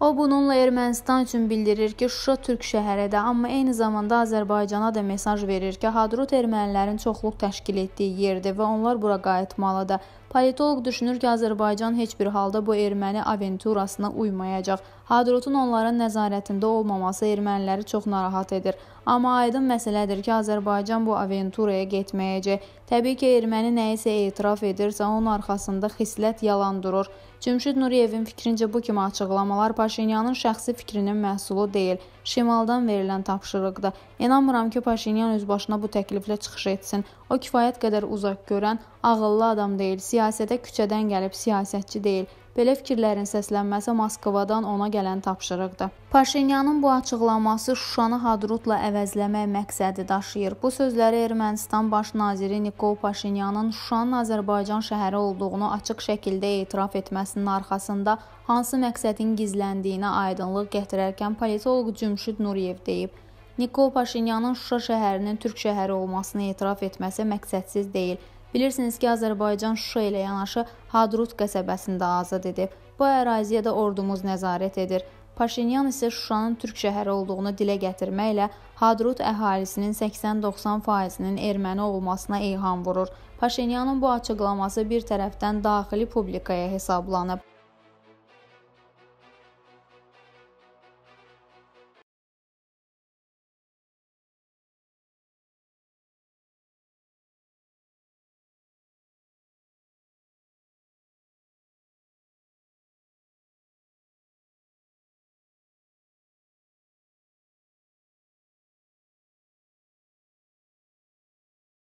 O bununla Ermənistan üçün bildirir ki, Şuşa türk şəhəridir, amma eyni zamanda Azərbaycana da mesaj verir ki, Hadrut ermənilərin çoxluq təşkil etdiyi yerdir və onlar bura qayıtmalıdır. Politoloq düşünür ki, Azərbaycan heç bir halda bu erməni aventurasına uymayacaq. Hadrutun onların nəzarətində olmaması erməniləri çox narahat edir. Amma aydın məsələdir ki, Azərbaycan bu aventuraya getməyəcək. Təbii ki, erməni nəyisə etiraf edirsə, onun arxasında xislət yalan durur. Cümşid Nuriyevin fikrincə bu kimi açıqlamalar Paşinyanın şəxsi fikrinin məhsulu deyil şimaldan verilən tapşırıqda. İnanmıram ki, Paşinyan öz başına bu təkliflə çıxış etsin. O kifayət qədər uzaq görən, ağıllı adam deyil. Siyasətə küçədən gəlib siyasətçi deyil. Belə fikirlərin səslənməsi Moskvadan ona gələn tapşırıqdır. Paşinyanın bu açıqlaması Şuşanı Hadrutla əvəzləmək məqsədi daşıyır. Bu sözləri Ermənistan baş naziri Nikol Paşinyanın Şuşanın Azərbaycan şəhəri olduğunu açıq şəkildə etiraf etməsinin arxasında hansı məqsədin gizləndiyinə aydınlıq gətirərkən politoloq Cümşüd Nuriyev deyib: Nikol Paşinyanın Şuşa şəhərinin türk şəhəri olmasını etiraf etməsi məqsədsiz deyil. Bilirsiniz ki, Azərbaycan Şuşa ilə yanaşı Hadrut qəsəbəsində azad edib. Bu əraziyə də ordumuz nəzarət edir. Paşinyan isə Şuşanın türk şəhəri olduğunu dilə gətirməklə Hadrut əhalisinin 80-90%-nin erməni olmasına eyham vurur. Paşinyanın bu açıqlaması bir tərəfdən daxili publikaya hesablanıb.